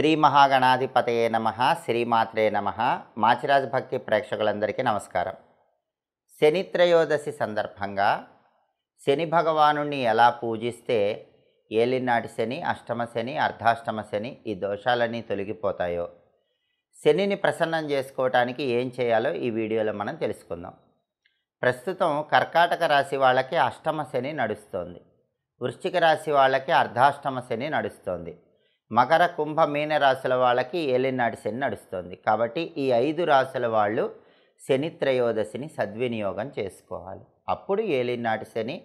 శ్రీ మహాగణాధిపతయే నమ శ్రీమాత్రే నమ మాచిరాజ్ భక్తి ప్రేక్షకులందరికీ నమస్కారం శనిత్రయోదశి సందర్భంగా శని భగవాను ఎలా పూజిస్తే ఏలినాటి శని అష్టమ శని అర్ధాష్టమ శని ఈ దోషాలన్నీ తొలగిపోతాయో శనిని ప్రసన్నం చేసుకోవటానికి ఏం చేయాలో ఈ వీడియోలో మనం తెలుసుకుందాం ప్రస్తుతం కర్కాటక రాశి వాళ్ళకి అష్టమ శని నడుస్తోంది వృశ్చిక రాశి వాళ్ళకి అర్ధాష్టమ శని నడుస్తోంది మకర కుంభ మీన రాశుల వాళ్ళకి ఏలినాటి శని నడుస్తుంది కాబట్టి ఈ ఐదు రాశుల వాళ్ళు శని త్రయోదశిని సద్వినియోగం చేసుకోవాలి అప్పుడు ఏలినాటి శని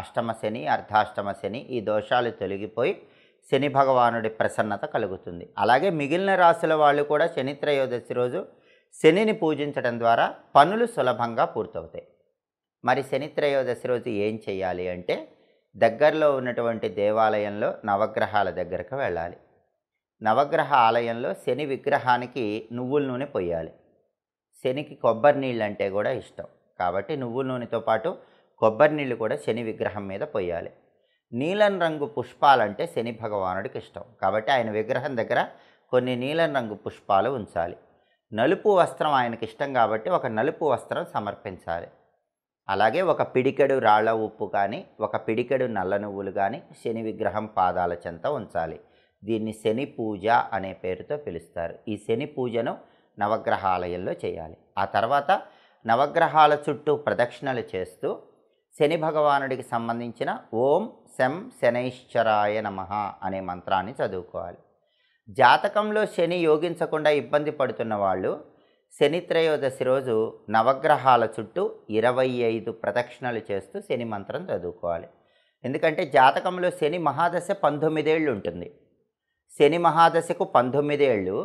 అష్టమ శని అర్ధాష్టమ శని ఈ దోషాలు తొలగిపోయి శని భగవానుడి ప్రసన్నత కలుగుతుంది అలాగే మిగిలిన రాశుల వాళ్ళు కూడా శని త్రయోదశి రోజు శనిని పూజించడం ద్వారా పనులు సులభంగా పూర్తవుతాయి మరి శని త్రయోదశి రోజు ఏం చేయాలి అంటే దగ్గరలో ఉన్నటువంటి దేవాలయంలో నవగ్రహాల దగ్గరకు వెళ్ళాలి నవగ్రహ ఆలయంలో శని విగ్రహానికి నువ్వుల నూనె పోయాలి శనికి కొబ్బరి నీళ్ళు అంటే కూడా ఇష్టం కాబట్టి నువ్వుల నూనెతో పాటు కొబ్బరి నీళ్ళు కూడా శని విగ్రహం మీద పోయాలి నీలం రంగు పుష్పాలంటే శని భగవానుడికి ఇష్టం కాబట్టి ఆయన విగ్రహం దగ్గర కొన్ని నీలం రంగు పుష్పాలు ఉంచాలి నలుపు వస్త్రం ఆయనకి ఇష్టం కాబట్టి ఒక నలుపు వస్త్రం సమర్పించాలి అలాగే ఒక పిడికెడు రాళ్ల ఉప్పు కానీ ఒక పిడికెడు నల్ల నువ్వులు కానీ శని విగ్రహం పాదాల చెంత ఉంచాలి దీన్ని శని పూజ అనే పేరుతో పిలుస్తారు ఈ శని పూజను నవగ్రహాలయంలో చేయాలి ఆ తర్వాత నవగ్రహాల చుట్టూ ప్రదక్షిణలు చేస్తూ శని భగవానుడికి సంబంధించిన ఓం శం శనైశ్చరాయ నమ అనే మంత్రాన్ని చదువుకోవాలి జాతకంలో శని యోగించకుండా ఇబ్బంది పడుతున్న వాళ్ళు శని త్రయోదశి రోజు నవగ్రహాల చుట్టూ ఇరవై ఐదు ప్రదక్షిణలు చేస్తూ శని మంత్రం చదువుకోవాలి ఎందుకంటే జాతకంలో శని మహాదశ పంతొమ్మిదేళ్ళు ఉంటుంది శని మహాదశకు పంతొమ్మిది ఏళ్ళు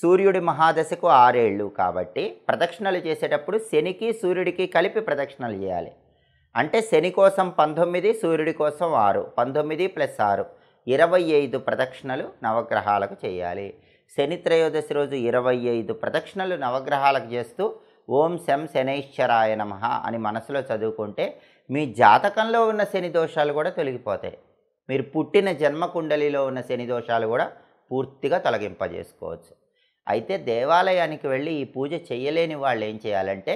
సూర్యుడి మహాదశకు ఆరేళ్ళు కాబట్టి ప్రదక్షిణలు చేసేటప్పుడు శనికి సూర్యుడికి కలిపి ప్రదక్షిణలు చేయాలి అంటే శని కోసం పంతొమ్మిది సూర్యుడి కోసం ఆరు పంతొమ్మిది ప్లస్ ఆరు ఇరవై ఐదు ప్రదక్షిణలు నవగ్రహాలకు చేయాలి శని త్రయోదశి రోజు ఇరవై ఐదు ప్రదక్షిణలు నవగ్రహాలకు చేస్తూ ఓం శం శనైశ్వరాయ నమ అని మనసులో చదువుకుంటే మీ జాతకంలో ఉన్న శని దోషాలు కూడా తొలగిపోతాయి మీరు పుట్టిన జన్మకుండలిలో ఉన్న శని దోషాలు కూడా పూర్తిగా తొలగింపజేసుకోవచ్చు అయితే దేవాలయానికి వెళ్ళి ఈ పూజ చేయలేని వాళ్ళు ఏం చేయాలంటే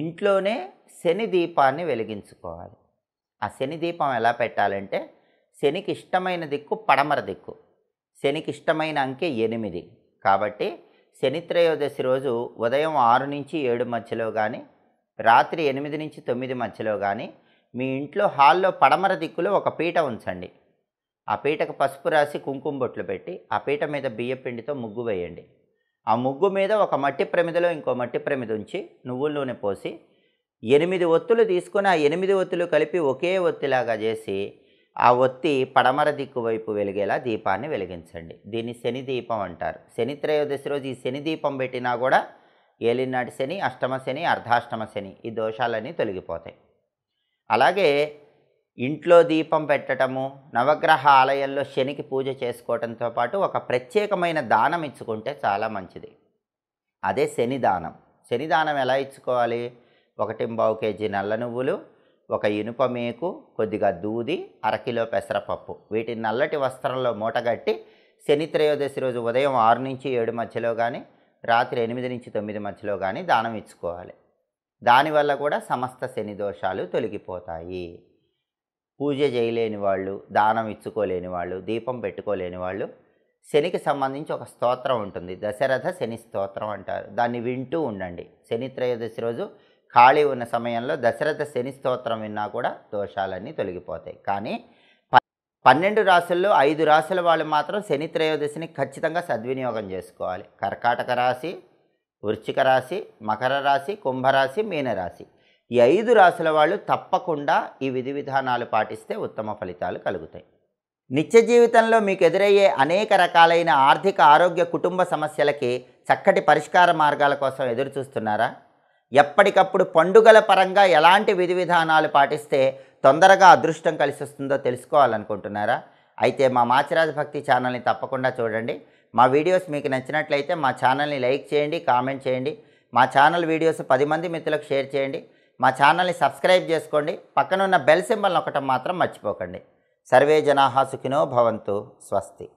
ఇంట్లోనే శని దీపాన్ని వెలిగించుకోవాలి ఆ శని దీపం ఎలా పెట్టాలంటే శనికి ఇష్టమైన దిక్కు పడమర దిక్కు శనికి ఇష్టమైన అంకె ఎనిమిది కాబట్టి శని త్రయోదశి రోజు ఉదయం ఆరు నుంచి ఏడు మధ్యలో కానీ రాత్రి ఎనిమిది నుంచి తొమ్మిది మధ్యలో కానీ మీ ఇంట్లో హాల్లో పడమర దిక్కులో ఒక పీట ఉంచండి ఆ పీటకు పసుపు రాసి కుంకుమ బొట్లు పెట్టి ఆ పీట మీద బియ్యపిండితో ముగ్గు వేయండి ఆ ముగ్గు మీద ఒక మట్టి ప్రమిదలో ఇంకో మట్టి ప్రమిద ఉంచి నువ్వుల నూనె పోసి ఎనిమిది ఒత్తులు తీసుకుని ఆ ఎనిమిది ఒత్తులు కలిపి ఒకే ఒత్తిలాగా చేసి ఆ ఒత్తి పడమర దిక్కు వైపు వెలిగేలా దీపాన్ని వెలిగించండి దీన్ని శని దీపం అంటారు శని త్రయోదశి రోజు ఈ శని దీపం పెట్టినా కూడా ఏలినాటి శని అష్టమ శని అర్ధాష్టమ శని ఈ దోషాలన్నీ తొలగిపోతాయి అలాగే ఇంట్లో దీపం పెట్టడము నవగ్రహ ఆలయాల్లో శనికి పూజ చేసుకోవడంతో పాటు ఒక ప్రత్యేకమైన దానం ఇచ్చుకుంటే చాలా మంచిది అదే శని దానం శని దానం ఎలా ఇచ్చుకోవాలి ఒకటి పావు కేజీ నల్ల నువ్వులు ఒక ఇనుప మేకు కొద్దిగా దూది అరకిలో పెసరపప్పు వీటిని నల్లటి వస్త్రంలో మూటగట్టి శని త్రయోదశి రోజు ఉదయం ఆరు నుంచి ఏడు మధ్యలో కానీ రాత్రి ఎనిమిది నుంచి తొమ్మిది మధ్యలో కానీ దానం ఇచ్చుకోవాలి దానివల్ల కూడా సమస్త శని దోషాలు తొలగిపోతాయి పూజ చేయలేని వాళ్ళు దానం ఇచ్చుకోలేని వాళ్ళు దీపం పెట్టుకోలేని వాళ్ళు శనికి సంబంధించి ఒక స్తోత్రం ఉంటుంది దశరథ శని స్తోత్రం అంటారు దాన్ని వింటూ ఉండండి శని త్రయోదశి రోజు ఖాళీ ఉన్న సమయంలో దశరథ శని స్తోత్రం విన్నా కూడా దోషాలన్నీ తొలగిపోతాయి కానీ పన్నెండు రాసుల్లో ఐదు రాసుల వాళ్ళు మాత్రం శని త్రయోదశిని ఖచ్చితంగా సద్వినియోగం చేసుకోవాలి కర్కాటక రాశి వృశ్చిక రాశి మకర రాశి కుంభరాశి మీనరాశి ఈ ఐదు రాశుల వాళ్ళు తప్పకుండా ఈ విధి విధానాలు పాటిస్తే ఉత్తమ ఫలితాలు కలుగుతాయి నిత్య జీవితంలో మీకు ఎదురయ్యే అనేక రకాలైన ఆర్థిక ఆరోగ్య కుటుంబ సమస్యలకి చక్కటి పరిష్కార మార్గాల కోసం ఎదురు చూస్తున్నారా ఎప్పటికప్పుడు పండుగల పరంగా ఎలాంటి విధి విధానాలు పాటిస్తే తొందరగా అదృష్టం కలిసి వస్తుందో తెలుసుకోవాలనుకుంటున్నారా అయితే మా మాచిరాజ భక్తి ఛానల్ని తప్పకుండా చూడండి మా వీడియోస్ మీకు నచ్చినట్లయితే మా ఛానల్ని లైక్ చేయండి కామెంట్ చేయండి మా ఛానల్ వీడియోస్ పది మంది మిత్రులకు షేర్ చేయండి మా ఛానల్ని సబ్స్క్రైబ్ చేసుకోండి పక్కనున్న బెల్ సింబల్ నొక్కటం మాత్రం మర్చిపోకండి సర్వే జనాహా సుఖినో భవంతు స్వస్తి